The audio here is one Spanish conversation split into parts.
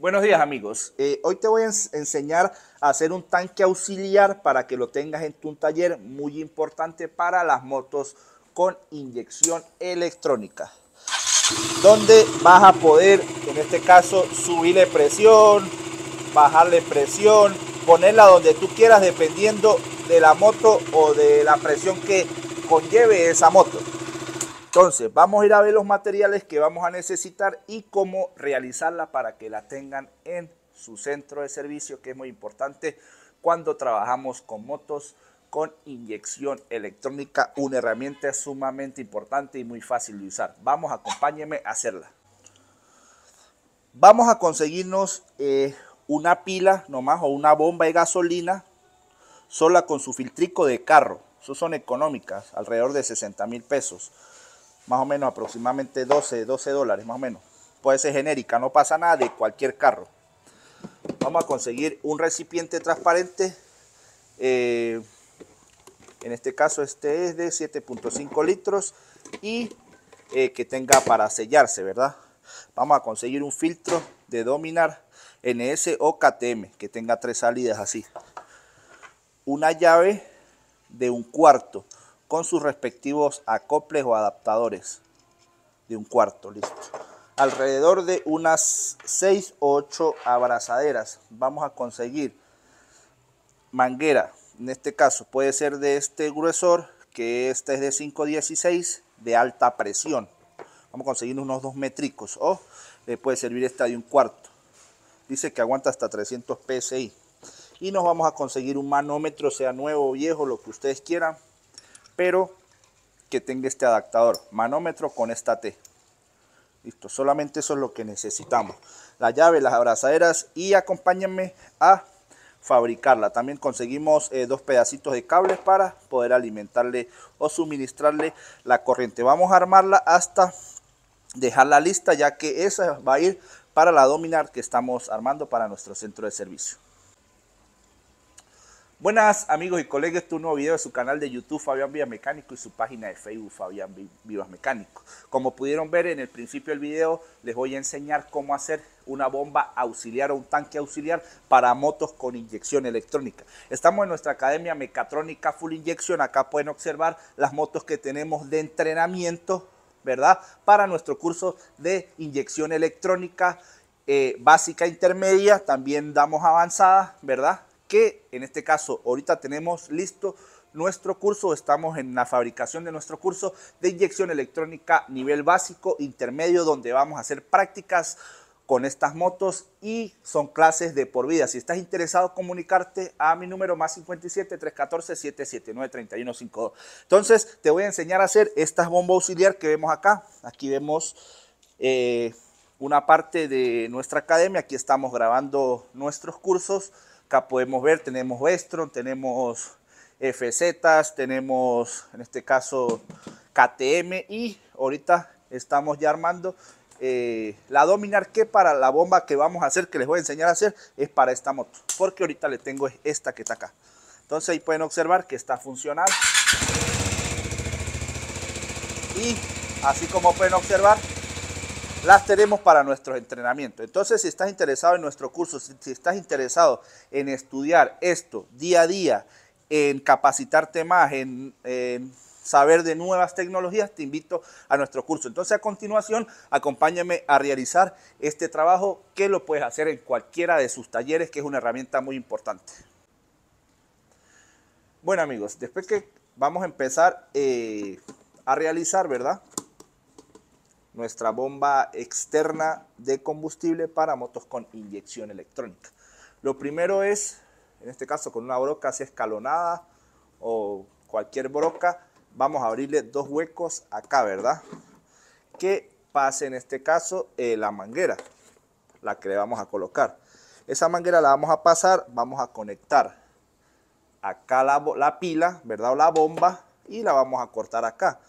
Buenos días amigos. Eh, hoy te voy a enseñar a hacer un tanque auxiliar para que lo tengas en tu taller, muy importante para las motos con inyección electrónica. Donde vas a poder, en este caso, subirle presión, bajarle presión, ponerla donde tú quieras dependiendo de la moto o de la presión que conlleve esa moto. Entonces, vamos a ir a ver los materiales que vamos a necesitar y cómo realizarla para que la tengan en su centro de servicio, que es muy importante cuando trabajamos con motos con inyección electrónica, una herramienta sumamente importante y muy fácil de usar. Vamos, acompáñenme a hacerla. Vamos a conseguirnos eh, una pila nomás o una bomba de gasolina sola con su filtrico de carro. Esos son económicas, alrededor de 60 mil pesos más o menos aproximadamente 12, 12 dólares más o menos. Puede ser genérica, no pasa nada de cualquier carro. Vamos a conseguir un recipiente transparente. Eh, en este caso este es de 7.5 litros y eh, que tenga para sellarse, ¿verdad? Vamos a conseguir un filtro de Dominar NS o KTM que tenga tres salidas así. Una llave de un cuarto con sus respectivos acoples o adaptadores de un cuarto, listo. Alrededor de unas 6 o 8 abrazaderas vamos a conseguir manguera, en este caso puede ser de este gruesor, que este es de 5.16 de alta presión. Vamos a conseguir unos 2 métricos o le puede servir esta de un cuarto. Dice que aguanta hasta 300 psi. Y nos vamos a conseguir un manómetro, sea nuevo o viejo, lo que ustedes quieran, pero que tenga este adaptador manómetro con esta T listo solamente eso es lo que necesitamos la llave las abrazaderas y acompáñenme a fabricarla también conseguimos eh, dos pedacitos de cables para poder alimentarle o suministrarle la corriente vamos a armarla hasta dejarla lista ya que esa va a ir para la dominar que estamos armando para nuestro centro de servicio Buenas amigos y colegas, este es un nuevo video de su canal de YouTube Fabián Vivas Mecánico y su página de Facebook Fabián Vivas Mecánico. Como pudieron ver en el principio del video, les voy a enseñar cómo hacer una bomba auxiliar o un tanque auxiliar para motos con inyección electrónica. Estamos en nuestra academia mecatrónica full inyección, acá pueden observar las motos que tenemos de entrenamiento, ¿verdad? Para nuestro curso de inyección electrónica eh, básica intermedia, también damos avanzada, ¿verdad? que en este caso ahorita tenemos listo nuestro curso, estamos en la fabricación de nuestro curso de inyección electrónica nivel básico, intermedio, donde vamos a hacer prácticas con estas motos y son clases de por vida. Si estás interesado, comunicarte a mi número más 57 314 779 3152. Entonces, te voy a enseñar a hacer estas bomba auxiliar que vemos acá. Aquí vemos eh, una parte de nuestra academia. Aquí estamos grabando nuestros cursos Acá podemos ver, tenemos Vestron, tenemos FZ, tenemos en este caso KTM y ahorita estamos ya armando eh, la Dominar que para la bomba que vamos a hacer, que les voy a enseñar a hacer, es para esta moto. Porque ahorita le tengo esta que está acá. Entonces ahí pueden observar que está funcionando. Y así como pueden observar, las tenemos para nuestro entrenamiento. Entonces, si estás interesado en nuestro curso, si, estás interesado en estudiar esto día a día, en capacitarte más, en, saber de nuevas tecnologías, te invito a nuestro curso. Entonces, a continuación, acompáñame a realizar este trabajo que lo puedes hacer en cualquiera de sus talleres, que es una herramienta muy importante. Bueno amigos, después que vamos a empezar eh, a realizar, ¿verdad? nuestra bomba externa de combustible para motos con inyección electrónica. Lo primero es, en este caso con una broca así escalonada o cualquier broca, vamos a abrirle dos huecos acá, ¿verdad? Que pase en este caso eh, la manguera, la que le vamos a colocar. Esa manguera la vamos a pasar, vamos a conectar acá la, la pila, ¿verdad? O la bomba y la vamos a cortar acá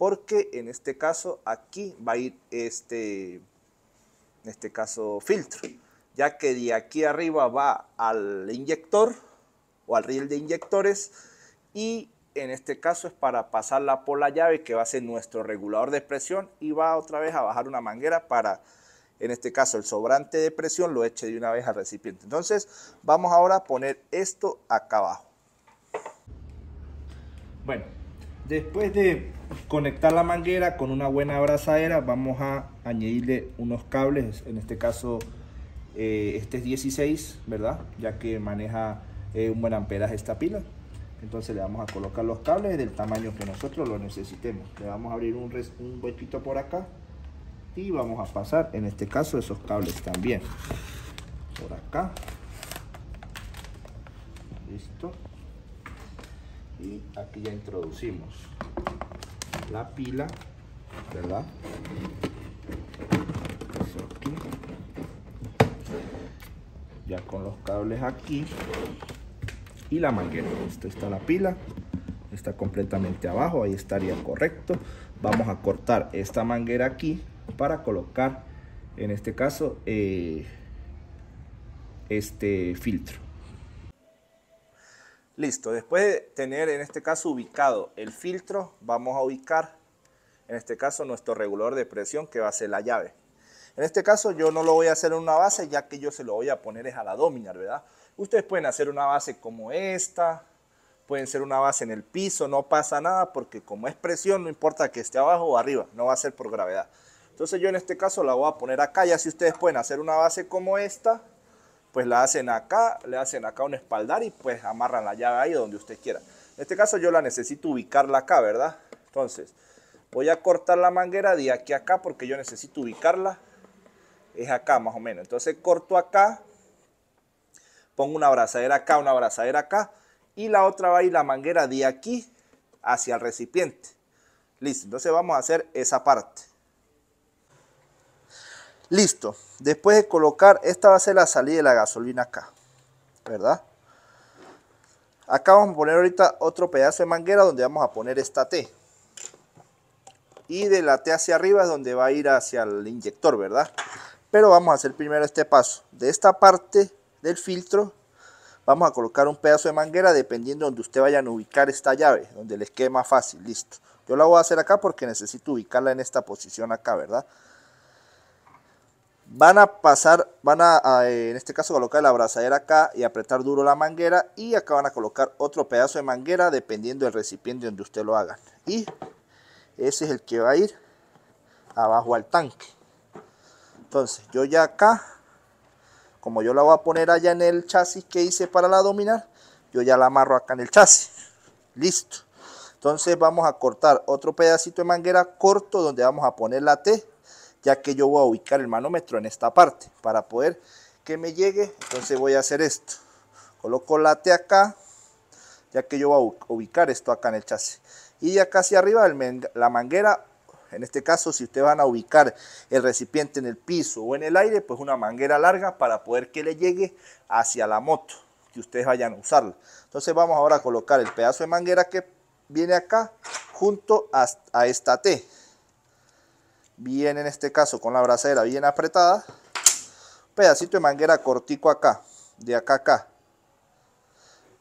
porque en este caso aquí va a ir este, en este caso filtro, ya que de aquí arriba va al inyector o al riel de inyectores y en este caso es para pasarla por la llave que va a ser nuestro regulador de presión y va otra vez a bajar una manguera para en este caso el sobrante de presión lo eche de una vez al recipiente. Entonces vamos ahora a poner esto acá abajo. Bueno, Después de conectar la manguera con una buena abrazadera, vamos a añadirle unos cables, en este caso eh, este es 16, ¿verdad? Ya que maneja eh, un buen amperaje esta pila. Entonces le vamos a colocar los cables del tamaño que nosotros lo necesitemos. Le vamos a abrir un, un huequito por acá y vamos a pasar, en este caso, esos cables también. Por acá. Listo y aquí ya introducimos la pila verdad ya con los cables aquí y la manguera esto está la pila está completamente abajo ahí estaría correcto vamos a cortar esta manguera aquí para colocar en este caso eh, este filtro Listo, después de tener en este caso ubicado el filtro, vamos a ubicar en este caso nuestro regulador de presión que va a ser la llave. En este caso yo no lo voy a hacer en una base ya que yo se lo voy a poner es a la dominar, ¿verdad? Ustedes pueden hacer una base como esta, pueden ser una base en el piso, no pasa nada porque como es presión no importa que esté abajo o arriba, no va a ser por gravedad. Entonces yo en este caso la voy a poner acá, ya si ustedes pueden hacer una base como esta, pues la hacen acá, le hacen acá un espaldar y pues amarran la llave ahí donde usted quiera. En este caso yo la necesito ubicarla acá, ¿verdad? Entonces, voy a cortar la manguera de aquí a acá porque yo necesito ubicarla. Es acá más o menos. Entonces corto acá, pongo una abrazadera acá, una abrazadera acá y la otra va a ir la manguera de aquí hacia el recipiente. Listo, entonces vamos a hacer esa parte. Listo. Después de colocar, esta va a ser la salida de la gasolina acá. ¿Verdad? Acá vamos a poner ahorita otro pedazo de manguera donde vamos a poner esta T. Y de la T hacia arriba es donde va a ir hacia el inyector, ¿verdad? Pero vamos a hacer primero este paso. De esta parte del filtro vamos a colocar un pedazo de manguera dependiendo donde usted vaya a ubicar esta llave, donde les quede más fácil, listo. Yo la voy a hacer acá porque necesito ubicarla en esta posición acá, ¿verdad? Van a pasar, van a, en este caso colocar la abrazadera acá y apretar duro la manguera y acá van a colocar otro pedazo de manguera dependiendo del recipiente donde usted lo haga. Y ese es el que va a ir abajo al tanque. Entonces yo ya acá, como yo la voy a poner allá en el chasis que hice para la dominar, yo ya la amarro acá en el chasis. Listo. Entonces vamos a cortar otro pedacito de manguera corto donde vamos a poner la T ya que yo voy a ubicar el manómetro en esta parte para poder que me llegue. Entonces voy a hacer esto. Coloco la T acá, ya que yo voy a ubicar esto acá en el chasis. Y acá hacia arriba la manguera, en este caso si ustedes van a ubicar el recipiente en el piso o en el aire, pues una manguera larga para poder que le llegue hacia la moto, que ustedes vayan a usarla. Entonces vamos ahora a colocar el pedazo de manguera que viene acá junto a esta T bien en este caso con la brazadera bien apretada, pedacito de manguera cortico acá, de acá acá.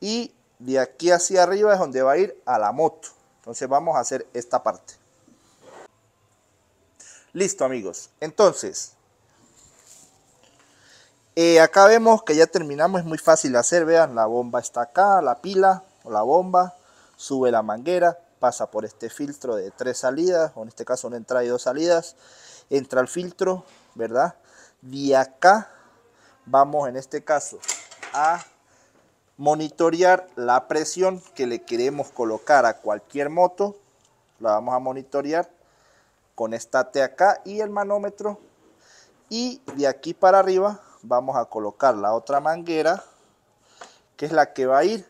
Y de aquí hacia arriba es donde va a ir a la moto. Entonces vamos a hacer esta parte. Listo amigos, entonces eh, acá vemos que ya terminamos, es muy fácil de hacer, vean, la bomba está acá, la pila o la bomba, sube la manguera, pasa por este filtro de tres salidas, o en este caso una entrada y dos salidas, entra el filtro, ¿verdad? De acá vamos en este caso a monitorear la presión que le queremos colocar a cualquier moto, la vamos a monitorear con esta T acá y el manómetro y de aquí para arriba vamos a colocar la otra manguera que es la que va a ir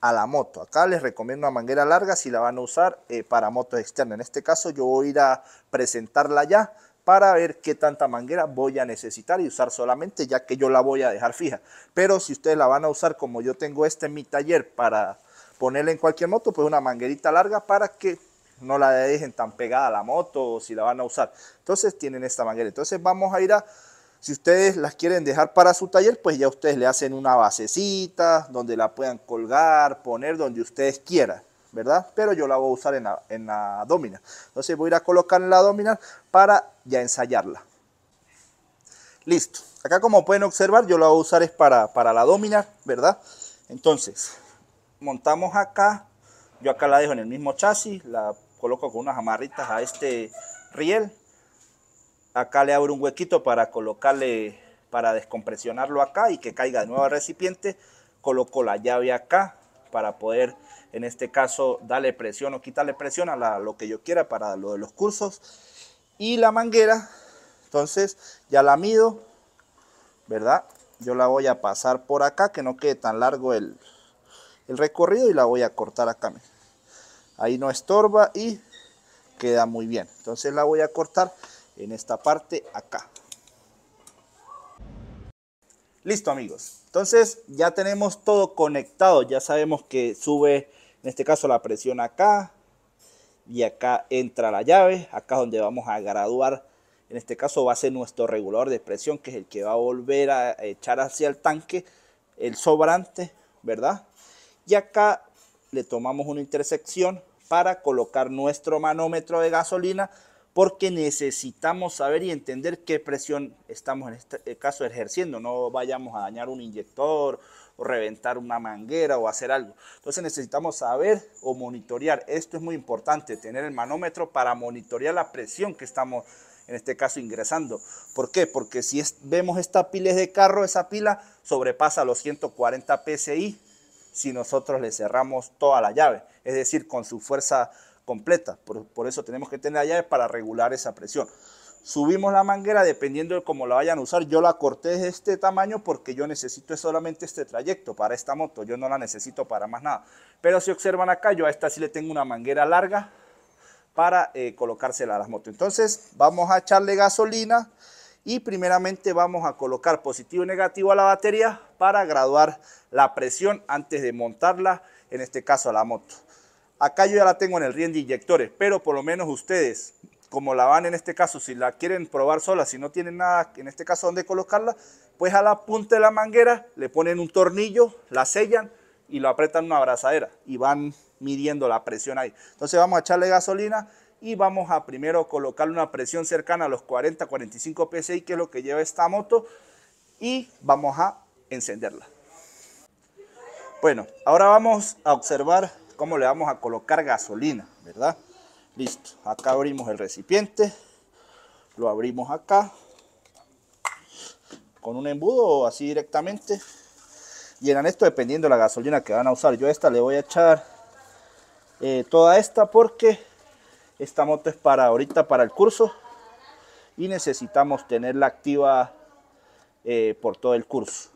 a la moto. Acá les recomiendo una manguera larga si la van a usar eh, para motos externas. En este caso yo voy a ir a presentarla ya para ver qué tanta manguera voy a necesitar y usar solamente ya que yo la voy a dejar fija. Pero si ustedes la van a usar como yo tengo este en mi taller para ponerla en cualquier moto, pues una manguerita larga para que no la dejen tan pegada a la moto o si la van a usar. Entonces tienen esta manguera. Entonces vamos a ir a si ustedes las quieren dejar para su taller, pues ya ustedes le hacen una basecita donde la puedan colgar, poner donde ustedes quieran, ¿verdad? Pero yo la voy a usar en la, en la domina. Entonces voy a ir a colocar en la domina para ya ensayarla. Listo. Acá como pueden observar, yo la voy a usar es para, la Dominar, ¿verdad? Entonces, montamos acá. Yo acá la dejo en el mismo chasis, la coloco con unas amarritas a este riel Acá le abro un huequito para colocarle, para descompresionarlo acá y que caiga de nuevo al recipiente. Coloco la llave acá para poder, en este caso, darle presión o quitarle presión a lo que yo quiera para lo de los cursos. Y la manguera, entonces ya la mido, ¿verdad? Yo la voy a pasar por acá, que no quede tan largo el, el recorrido y la voy a cortar acá. Ahí no estorba y queda muy bien. Entonces la voy a cortar en esta parte acá. Listo amigos, entonces ya tenemos todo conectado, ya sabemos que sube en este caso la presión acá y acá entra la llave, acá es donde vamos a graduar, en este caso va a ser nuestro regulador de presión que es el que va a volver a echar hacia el tanque el sobrante, ¿verdad? Y acá le tomamos una intersección para colocar nuestro manómetro de gasolina porque necesitamos saber y entender qué presión estamos en este eh, caso ejerciendo. No vayamos a dañar un inyector o reventar una manguera o hacer algo. Entonces necesitamos saber o monitorear. Esto es muy importante, tener el manómetro para monitorear la presión que estamos en este caso ingresando. ¿Por qué? Porque si vemos esta pila de carro, esa pila sobrepasa los 140 PSI si nosotros le cerramos toda la llave, es decir, con su fuerza completa. Por, eso tenemos que tener la llave para regular esa presión. Subimos la manguera dependiendo de cómo la vayan a usar. Yo la corté de este tamaño porque yo necesito solamente este trayecto para esta moto. Yo no la necesito para más nada. Pero si observan acá, yo a esta sí le tengo una manguera larga para eh, colocársela a las motos. Entonces vamos a echarle gasolina y primeramente vamos a colocar positivo y negativo a la batería para graduar la presión antes de montarla, en este caso a la moto. Acá yo ya la tengo en el riel de inyectores, pero por lo menos ustedes, como la van en este caso, si la quieren probar sola, si no tienen nada, en este caso, donde colocarla, pues a la punta de la manguera le ponen un tornillo, la sellan y lo apretan una abrazadera y van midiendo la presión ahí. Entonces vamos a echarle gasolina y vamos a primero colocarle una presión cercana a los 40-45 psi, que es lo que lleva esta moto, y vamos a encenderla. Bueno, ahora vamos a observar cómo le vamos a colocar gasolina, ¿verdad? Listo, acá abrimos el recipiente, lo abrimos acá, con un embudo o así directamente. Llenan esto dependiendo de la gasolina que van a usar. Yo esta le voy a echar eh, toda esta porque esta moto es para ahorita para el curso y necesitamos tenerla activa eh, por todo el curso.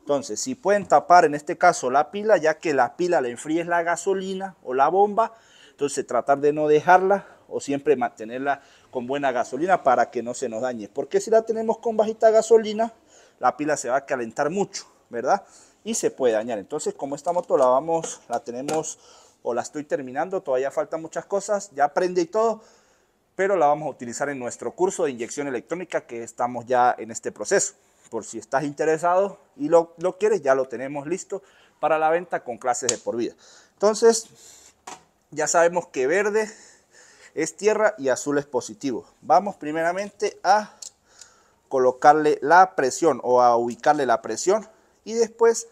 Entonces, si pueden tapar en este caso la pila, ya que la pila le enfríes la gasolina o la bomba, entonces tratar de no dejarla o siempre mantenerla con buena gasolina para que no se nos dañe. Porque si la tenemos con bajita gasolina, la pila se va a calentar mucho, ¿verdad? Y se puede dañar. Entonces, como esta moto la vamos, la tenemos o la estoy terminando, todavía faltan muchas cosas, ya aprende y todo, pero la vamos a utilizar en nuestro curso de inyección electrónica que estamos ya en este proceso por si estás interesado y lo, quieres, ya lo tenemos listo para la venta con clases de por vida. Entonces, ya sabemos que verde es tierra y azul es positivo. Vamos primeramente a colocarle la presión o a ubicarle la presión y después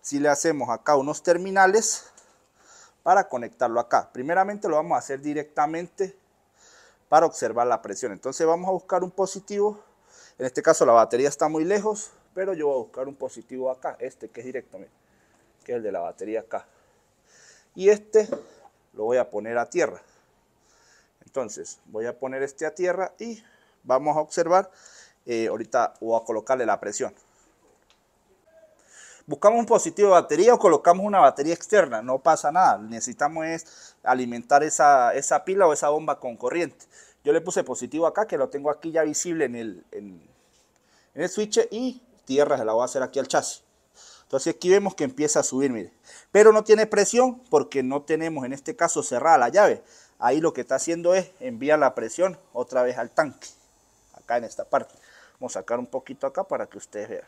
si le hacemos acá unos terminales para conectarlo acá. Primeramente lo vamos a hacer directamente para observar la presión. Entonces vamos a buscar un positivo en este caso la batería está muy lejos, pero yo voy a buscar un positivo acá, este que es directo, que es el de la batería acá. Y este lo voy a poner a tierra. Entonces voy a poner este a tierra y vamos a observar, eh, ahorita o a colocarle la presión. Buscamos un positivo de batería o colocamos una batería externa, no pasa nada. Necesitamos es alimentar esa, pila o esa bomba con corriente. Yo le puse positivo acá, que lo tengo aquí ya visible en el, en el switch y tierra se la voy a hacer aquí al chasis. Entonces aquí vemos que empieza a subir, mire. Pero no tiene presión porque no tenemos en este caso cerrada la llave. Ahí lo que está haciendo es enviar la presión otra vez al tanque. Acá en esta parte. Vamos a sacar un poquito acá para que ustedes vean.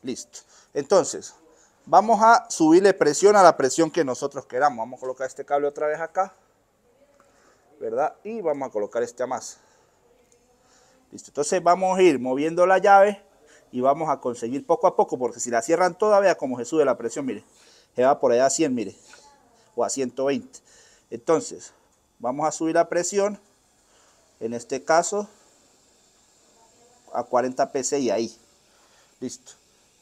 Listo. Entonces, vamos a subirle presión a la presión que nosotros queramos. Vamos a colocar este cable otra vez acá. ¿verdad? Y vamos a colocar este más Listo, entonces vamos a ir moviendo la llave y vamos a conseguir poco a poco, porque si la cierran toda, como se sube la presión, mire. Se va por allá a 100, mire, o a 120. Entonces, vamos a subir la presión, en este caso, a 40 psi ahí. Listo,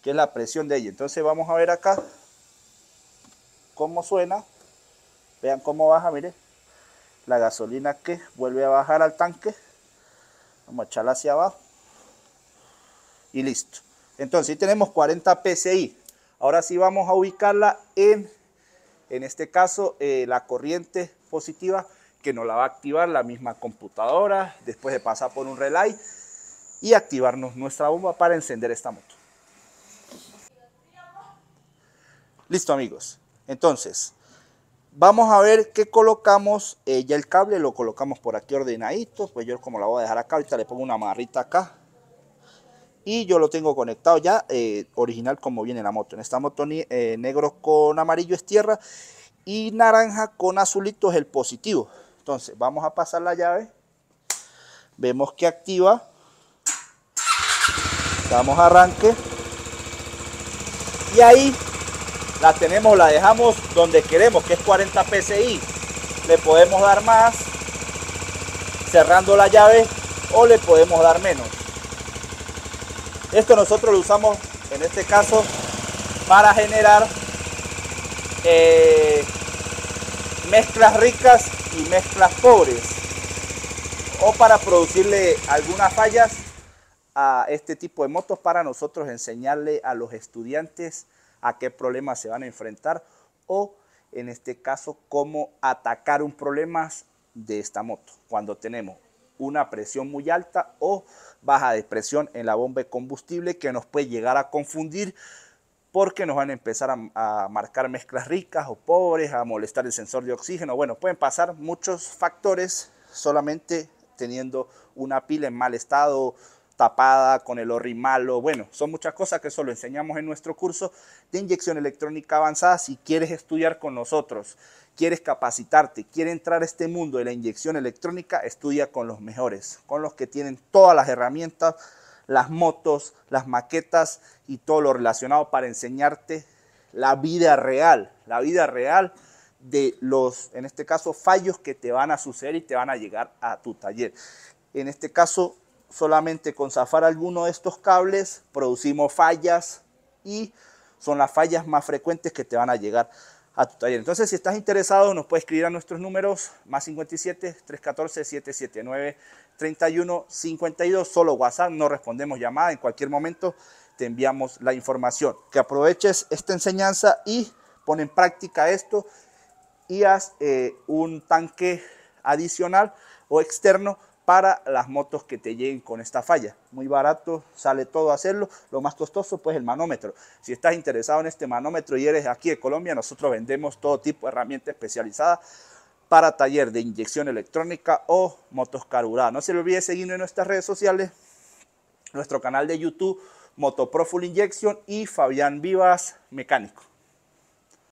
que es la presión de ella. Entonces vamos a ver acá cómo suena. Vean cómo baja, mire la gasolina que vuelve a bajar al tanque vamos a echarla hacia abajo y listo entonces si tenemos 40 psi ahora sí vamos a ubicarla en en este caso eh, la corriente positiva que nos la va a activar la misma computadora después de pasar por un relay y activarnos nuestra bomba para encender esta moto listo amigos entonces Vamos a ver qué colocamos. Eh, ya el cable lo colocamos por aquí ordenadito. Pues yo como la voy a dejar acá, ahorita le pongo una marrita acá. Y yo lo tengo conectado ya, eh, original como viene la moto. En esta moto eh, negro con amarillo es tierra y naranja con azulito es el positivo. Entonces vamos a pasar la llave. Vemos que activa. Damos arranque. Y ahí la tenemos, la dejamos donde queremos, que es 40 PSI. Le podemos dar más cerrando la llave o le podemos dar menos. Esto nosotros lo usamos en este caso para generar eh, mezclas ricas y mezclas pobres o para producirle algunas fallas a este tipo de motos para nosotros enseñarle a los estudiantes a qué problemas se van a enfrentar o en este caso cómo atacar un problema de esta moto cuando tenemos una presión muy alta o baja de presión en la bomba de combustible que nos puede llegar a confundir porque nos van a empezar a, a, marcar mezclas ricas o pobres, a molestar el sensor de oxígeno. Bueno, pueden pasar muchos factores solamente teniendo una pila en mal estado, tapada, con el malo Bueno, son muchas cosas que solo enseñamos en nuestro curso de inyección electrónica avanzada. Si quieres estudiar con nosotros, quieres capacitarte, quieres entrar a este mundo de la inyección electrónica, estudia con los mejores, con los que tienen todas las herramientas, las motos, las maquetas y todo lo relacionado para enseñarte la vida real, la vida real de los, en este caso, fallos que te van a suceder y te van a llegar a tu taller. En este caso, solamente con zafar alguno de estos cables producimos fallas y son las fallas más frecuentes que te van a llegar a tu taller. Entonces, si estás interesado, nos puedes escribir a nuestros números más 57 314 779 31 52, solo WhatsApp, no respondemos llamada, en cualquier momento te enviamos la información. Que aproveches esta enseñanza y pon en práctica esto y haz eh, un tanque adicional o externo para las motos que te lleguen con esta falla. Muy barato, sale todo hacerlo. Lo más costoso, pues el manómetro. Si estás interesado en este manómetro y eres aquí de Colombia, nosotros vendemos todo tipo de herramientas especializadas para taller de inyección electrónica o motos carburadas. No se le olvide seguirnos en nuestras redes sociales, nuestro canal de YouTube, Motoproful Injection y Fabián Vivas Mecánico.